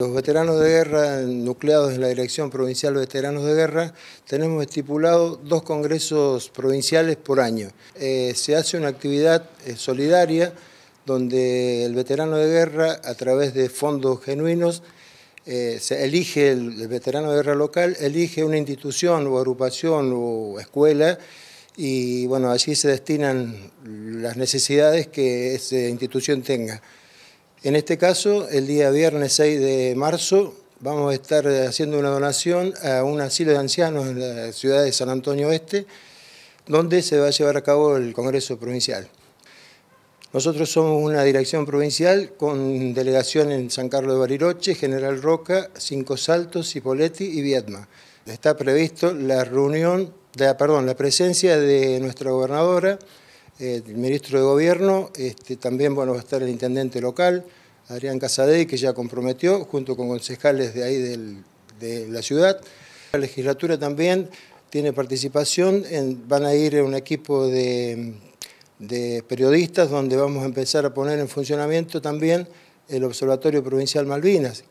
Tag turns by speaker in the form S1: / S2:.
S1: Los veteranos de guerra, nucleados en la Dirección Provincial de Veteranos de Guerra, tenemos estipulado dos congresos provinciales por año. Eh, se hace una actividad eh, solidaria donde el veterano de guerra, a través de fondos genuinos, eh, se elige, el, el veterano de guerra local, elige una institución o agrupación o escuela y bueno, allí se destinan las necesidades que esa institución tenga. En este caso, el día viernes 6 de marzo vamos a estar haciendo una donación a un asilo de ancianos en la ciudad de San Antonio Oeste, donde se va a llevar a cabo el Congreso Provincial. Nosotros somos una dirección provincial con delegación en San Carlos de Bariloche, General Roca, Cinco Saltos, Cipolletti y Vietma. Está previsto la reunión, perdón, la presencia de nuestra gobernadora, eh, el ministro de Gobierno, este, también va a estar el intendente local, Adrián Casadei, que ya comprometió, junto con concejales de ahí de la ciudad. La legislatura también tiene participación, van a ir un equipo de periodistas donde vamos a empezar a poner en funcionamiento también el Observatorio Provincial Malvinas,